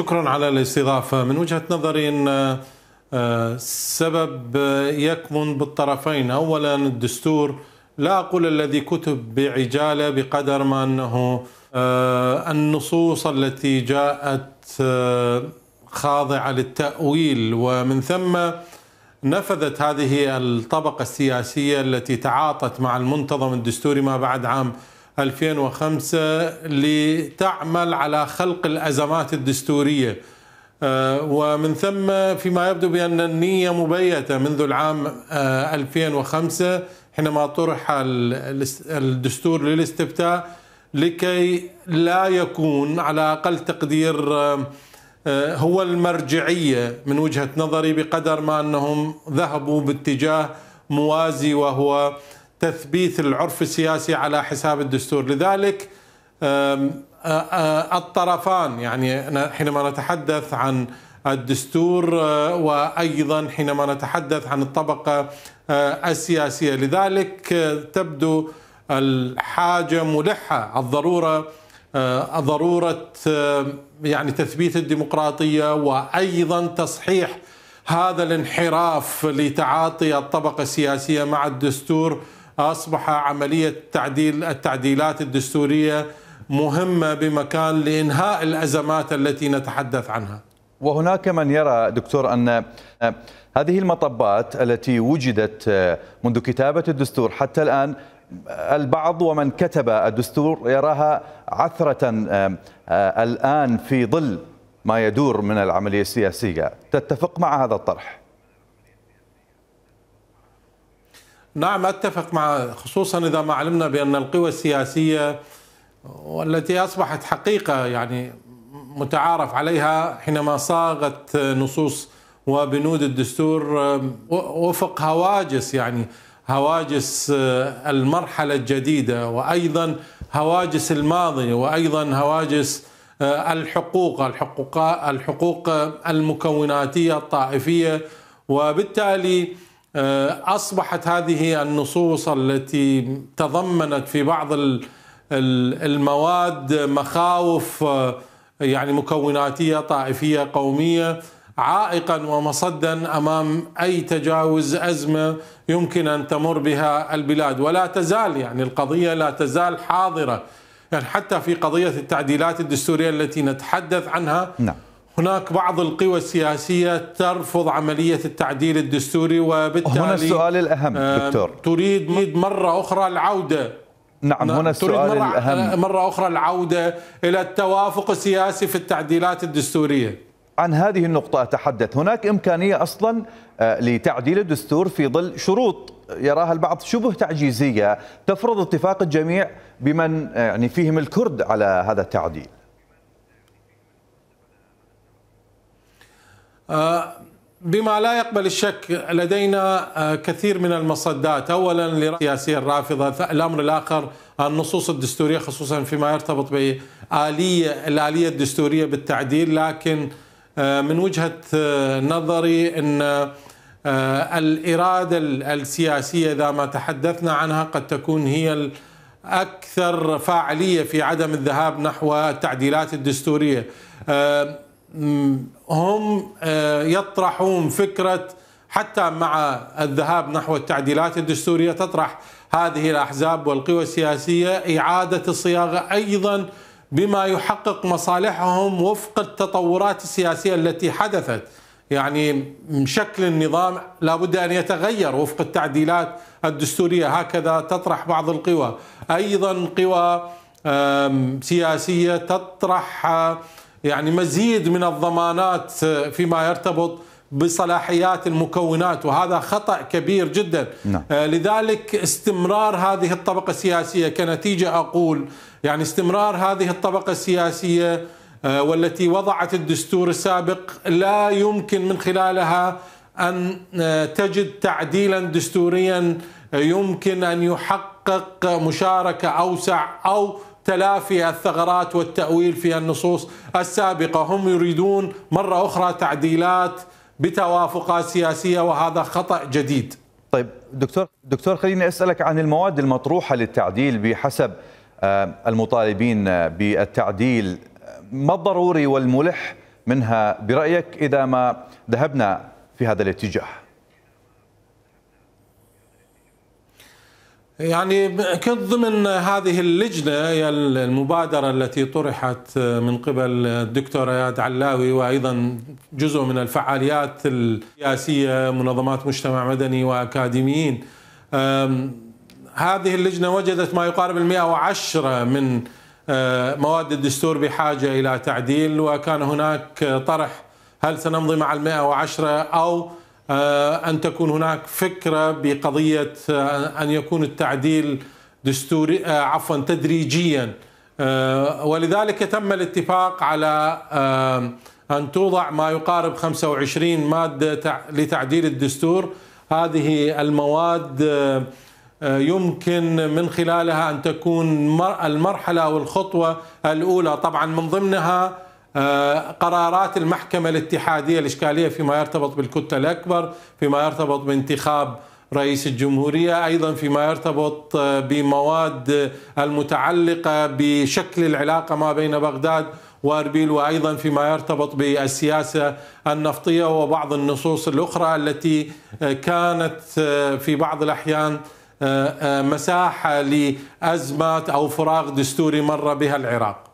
شكرا على الاستضافه من وجهه نظري ان آه، السبب يكمن بالطرفين اولا الدستور لا اقول الذي كتب بعجاله بقدر ما انه آه، النصوص التي جاءت آه، خاضعه للتاويل ومن ثم نفذت هذه الطبقه السياسيه التي تعاطت مع المنتظم الدستوري ما بعد عام 2005 لتعمل على خلق الأزمات الدستورية آه، ومن ثم فيما يبدو بأن النية مبيتة منذ العام 2005 آه، حينما طرح الدستور للاستفتاء لكي لا يكون على أقل تقدير آه، هو المرجعية من وجهة نظري بقدر ما أنهم ذهبوا باتجاه موازي وهو تثبيت العرف السياسي على حساب الدستور لذلك الطرفان يعني حينما نتحدث عن الدستور وايضا حينما نتحدث عن الطبقه السياسيه لذلك تبدو الحاجه ملحه الضروره ضروره يعني تثبيت الديمقراطيه وايضا تصحيح هذا الانحراف لتعاطي الطبقه السياسيه مع الدستور اصبح عمليه تعديل التعديلات الدستوريه مهمه بمكان لانهاء الازمات التي نتحدث عنها. وهناك من يرى دكتور ان هذه المطبات التي وجدت منذ كتابه الدستور حتى الان البعض ومن كتب الدستور يراها عثره آه، الان في ظل ما يدور من العمليه السياسيه، تتفق مع هذا الطرح؟ نعم أتفق مع خصوصا إذا ما علمنا بأن القوى السياسية والتي أصبحت حقيقة يعني متعارف عليها حينما صاغت نصوص وبنود الدستور وفق هواجس يعني هواجس المرحلة الجديدة وأيضا هواجس الماضي وأيضا هواجس الحقوق الحقوق الحقوق المكوناتية الطائفية وبالتالي آه، اصبحت هذه النصوص التي تضمنت في بعض المواد مخاوف آه، يعني مكوناتيه طائفيه قوميه عائقا ومصدا امام اي تجاوز ازمه يمكن ان تمر بها البلاد ولا تزال يعني القضيه لا تزال حاضره يعني حتى في قضيه التعديلات الدستوريه التي نتحدث عنها نعم. هناك بعض القوى السياسية ترفض عملية التعديل الدستوري وبالتالي هنا السؤال الأهم دكتور تريد مرة أخرى العودة نعم هنا نعم، السؤال تريد مرة الأهم آه، مرة أخرى العودة إلى التوافق السياسي في التعديلات الدستورية عن هذه النقطة أتحدث هناك إمكانية أصلا آه، لتعديل الدستور في ظل شروط يراها البعض شبه تعجيزية تفرض اتفاق الجميع بمن آه، يعني فيهم الكرد على هذا التعديل آه، بما لا يقبل الشك لدينا آه، كثير من المصدات اولا للسياسيه الرافضه الامر الاخر النصوص الدستوريه خصوصا فيما يرتبط باليه الاليه الدستوريه بالتعديل لكن آه، من وجهه نظري ان الاراده السياسيه اذا ما تحدثنا عنها قد تكون هي الاكثر فاعليه في عدم الذهاب نحو التعديلات الدستوريه هم آه، يطرحون فكره حتى مع الذهاب نحو التعديلات الدستوريه تطرح هذه الاحزاب والقوى السياسيه اعاده الصياغه ايضا بما يحقق مصالحهم وفق التطورات السياسيه التي حدثت يعني شكل النظام لابد ان يتغير وفق التعديلات الدستوريه هكذا تطرح بعض القوى ايضا قوى سياسيه تطرح آه، يعني مزيد من الضمانات آه، فيما يرتبط بصلاحيات المكونات وهذا خطا كبير جدا نعم. آه، لذلك استمرار هذه الطبقه السياسيه كنتيجه اقول يعني استمرار هذه الطبقه السياسيه آه، والتي وضعت الدستور السابق لا يمكن من خلالها ان تجد تعديلا دستوريا يمكن ان يحقق مشاركه اوسع او تلافي الثغرات والتأويل في النصوص السابقة هم يريدون مرة أخرى تعديلات بتوافقات سياسية وهذا خطأ جديد طيب دكتور دكتور خليني أسألك عن المواد المطروحة للتعديل بحسب آه، المطالبين بالتعديل ما الضروري والملح منها برأيك إذا ما ذهبنا في هذا الاتجاه يعني كنت ضمن هذه اللجنة المبادرة التي طرحت من قبل الدكتور اياد علاوي وأيضا جزء من الفعاليات السياسية منظمات مجتمع مدني وأكاديميين هذه اللجنة وجدت ما يقارب المئة وعشرة من أه، مواد الدستور بحاجة إلى تعديل وكان هناك طرح هل سنمضي مع المئة وعشرة أو آه، ان تكون هناك فكره بقضيه آه، ان يكون التعديل دستوري آه، عفوا تدريجيا ولذلك تم الاتفاق على ان توضع ما يقارب 25 ماده لتعديل الدستور هذه المواد يمكن من خلالها ان تكون المرحله او الخطوه الاولى طبعا من ضمنها آه، قرارات المحكمة الاتحادية الإشكالية فيما يرتبط بالكتلة الأكبر فيما يرتبط بانتخاب رئيس الجمهورية أيضا فيما يرتبط آه، بمواد المتعلقة بشكل العلاقة ما بين بغداد واربيل وايضا فيما يرتبط بالسياسه النفطيه وبعض النصوص الاخرى التي آه، كانت في بعض الاحيان مساحه لازمات او فراغ دستوري مر بها العراق.